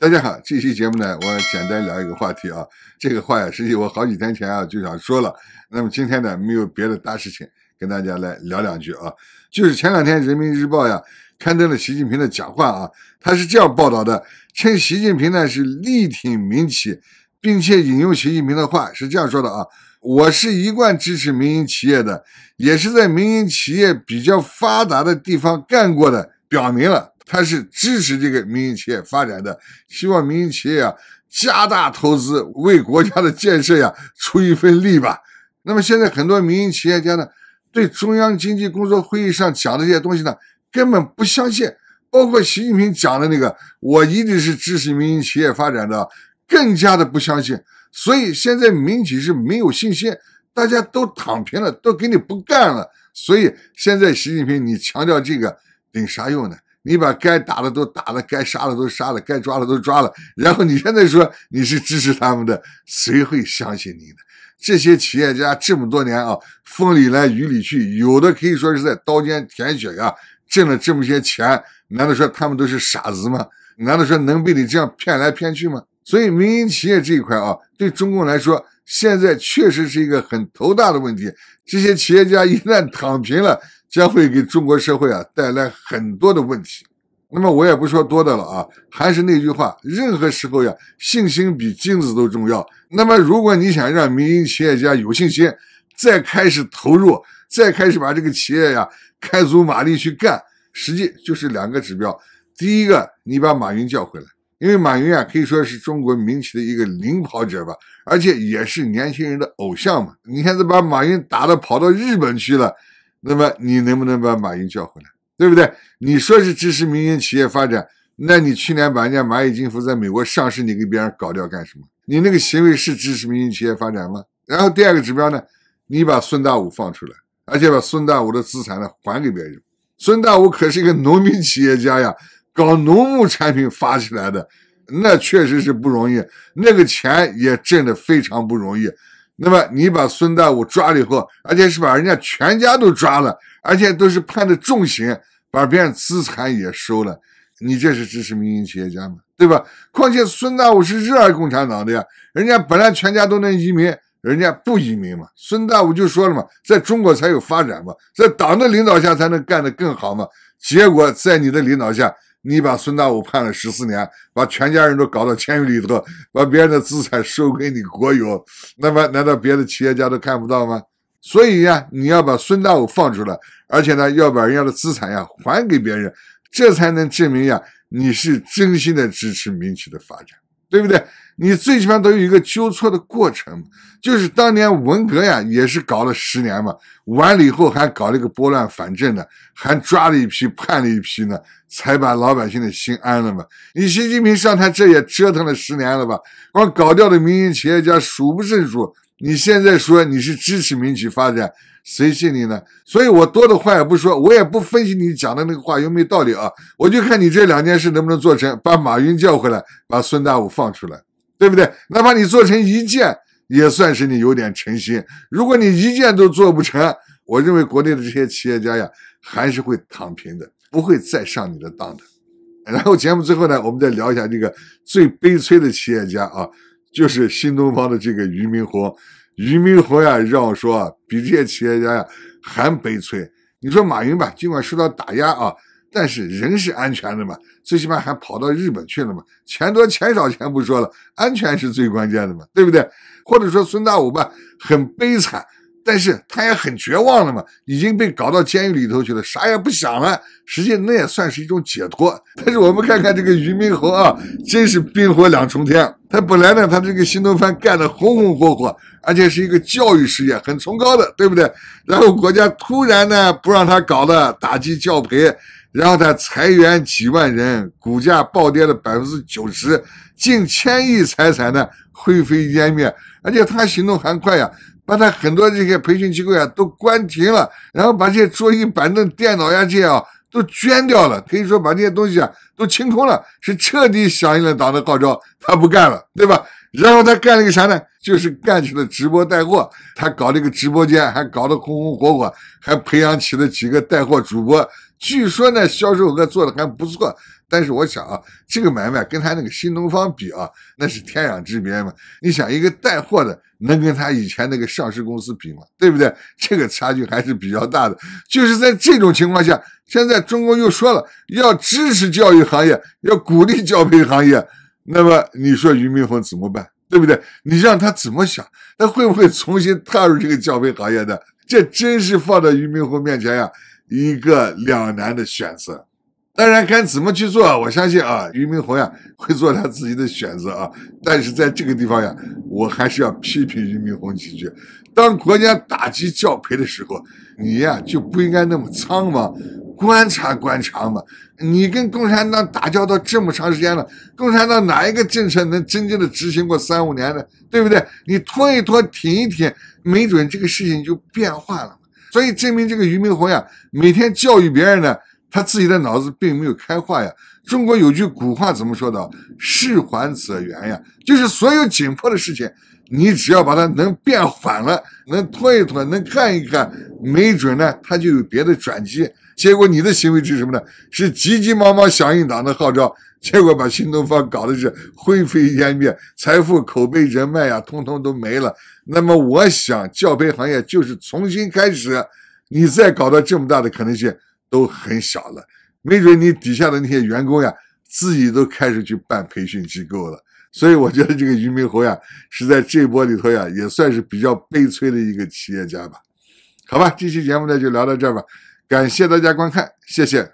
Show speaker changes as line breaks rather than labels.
大家好，这期节目呢，我简单聊一个话题啊。这个话呀，实际我好几天前啊就想说了。那么今天呢，没有别的大事情，跟大家来聊两句啊。就是前两天《人民日报》呀刊登了习近平的讲话啊，他是这样报道的：称习近平呢是力挺民企，并且引用习近平的话是这样说的啊：“我是一贯支持民营企业的，也是在民营企业比较发达的地方干过的。”表明了他是支持这个民营企业发展的，希望民营企业啊加大投资，为国家的建设呀出一份力吧。那么现在很多民营企业家呢，对中央经济工作会议上讲的这些东西呢根本不相信，包括习近平讲的那个“我一直是支持民营企业发展的”，更加的不相信。所以现在民企是没有信心，大家都躺平了，都给你不干了。所以现在习近平你强调这个。顶啥用呢？你把该打的都打了，该杀的都杀了，该抓的都抓了，然后你现在说你是支持他们的，谁会相信你呢？这些企业家这么多年啊，风里来雨里去，有的可以说是在刀尖舔血呀，挣了这么些钱，难道说他们都是傻子吗？难道说能被你这样骗来骗去吗？所以民营企业这一块啊，对中共来说，现在确实是一个很头大的问题。这些企业家一旦躺平了，将会给中国社会啊带来很多的问题，那么我也不说多的了啊，还是那句话，任何时候呀，信心比金子都重要。那么如果你想让民营企业家有信心，再开始投入，再开始把这个企业呀开足马力去干，实际就是两个指标，第一个，你把马云叫回来，因为马云啊可以说是中国民企的一个领跑者吧，而且也是年轻人的偶像嘛。你现在把马云打的跑到日本去了。那么你能不能把马云叫回来，对不对？你说是支持民营企业发展，那你去年把人家蚂蚁金服在美国上市，你给别人搞掉干什么？你那个行为是支持民营企业发展吗？然后第二个指标呢？你把孙大武放出来，而且把孙大武的资产呢还给别人。孙大武可是一个农民企业家呀，搞农牧产品发起来的，那确实是不容易，那个钱也挣得非常不容易。那么你把孙大武抓了以后，而且是把人家全家都抓了，而且都是判的重刑，把别人资产也收了，你这是支持民营企业家吗？对吧？况且孙大武是热爱共产党的呀，人家本来全家都能移民，人家不移民嘛。孙大武就说了嘛，在中国才有发展嘛，在党的领导下才能干得更好嘛。结果在你的领导下。你把孙大武判了十四年，把全家人都搞到监狱里头，把别人的资产收给你国有，那么难道别的企业家都看不到吗？所以呀，你要把孙大武放出来，而且呢，要把人家的资产呀还给别人，这才能证明呀，你是真心的支持民企的发展。对不对？你最起码都有一个纠错的过程，就是当年文革呀，也是搞了十年嘛，完了以后还搞了一个拨乱反正的，还抓了一批，判了一批呢，才把老百姓的心安了嘛。你习近平上台，这也折腾了十年了吧？光搞掉的民营企业家数不胜数。你现在说你是支持民企发展，谁信你呢？所以，我多的话也不说，我也不分析你讲的那个话有没有道理啊。我就看你这两件事能不能做成，把马云叫回来，把孙大武放出来，对不对？哪怕你做成一件，也算是你有点诚心。如果你一件都做不成，我认为国内的这些企业家呀，还是会躺平的，不会再上你的当的。然后节目最后呢，我们再聊一下这个最悲催的企业家啊。就是新东方的这个俞敏洪，俞敏洪呀，让我说啊，比这些企业家呀还悲催。你说马云吧，尽管受到打压啊，但是人是安全的嘛，最起码还跑到日本去了嘛。钱多钱少钱不说了，安全是最关键的嘛，对不对？或者说孙大武吧，很悲惨。但是他也很绝望了嘛，已经被搞到监狱里头去了，啥也不想了。实际那也算是一种解脱。但是我们看看这个俞敏洪啊，真是冰火两重天。他本来呢，他这个新东方干得红红火火，而且是一个教育事业，很崇高的，对不对？然后国家突然呢，不让他搞了，打击教培，然后他裁员几万人，股价暴跌了百分之九十，近千亿财产呢灰飞烟灭，而且他行动还快呀。把他很多这些培训机构啊都关停了，然后把这些桌椅板凳、电脑呀这些啊都捐掉了，可以说把这些东西啊都清空了，是彻底响应了党的号召，他不干了，对吧？然后他干了个啥呢？就是干起了直播带货，他搞了个直播间，还搞得红红火火，还培养起了几个带货主播，据说呢销售额做的还不错。但是我想啊，这个买卖跟他那个新东方比啊，那是天壤之别嘛。你想一个带货的能跟他以前那个上市公司比吗？对不对？这个差距还是比较大的。就是在这种情况下，现在中国又说了要支持教育行业，要鼓励教培行业，那么你说俞敏洪怎么办？对不对？你让他怎么想？他会不会重新踏入这个教培行业的？这真是放在俞敏洪面前呀，一个两难的选择。当然，该怎么去做？我相信啊，俞敏洪呀会做他自己的选择啊。但是在这个地方呀，我还是要批评俞敏洪几句。当国家打击教培的时候，你呀就不应该那么仓忙，观察观察嘛。你跟共产党打交道这么长时间了，共产党哪一个政策能真正的执行过三五年的？对不对？你拖一拖，挺一挺，没准这个事情就变化了。所以证明这个俞敏洪呀，每天教育别人呢。他自己的脑子并没有开化呀。中国有句古话怎么说的？“事缓则圆”呀，就是所有紧迫的事情，你只要把它能变缓了，能拖一拖，能看一看，没准呢，它就有别的转机。结果你的行为是什么呢？是急急忙忙响应党的号召，结果把新东方搞的是灰飞烟灭，财富、口碑、人脉呀，通通都没了。那么我想，教培行业就是重新开始，你再搞到这么大的可能性。都很小了，没准你底下的那些员工呀，自己都开始去办培训机构了。所以我觉得这个俞敏洪呀，是在这波里头呀，也算是比较悲催的一个企业家吧。好吧，这期节目呢就聊到这儿吧，感谢大家观看，谢谢。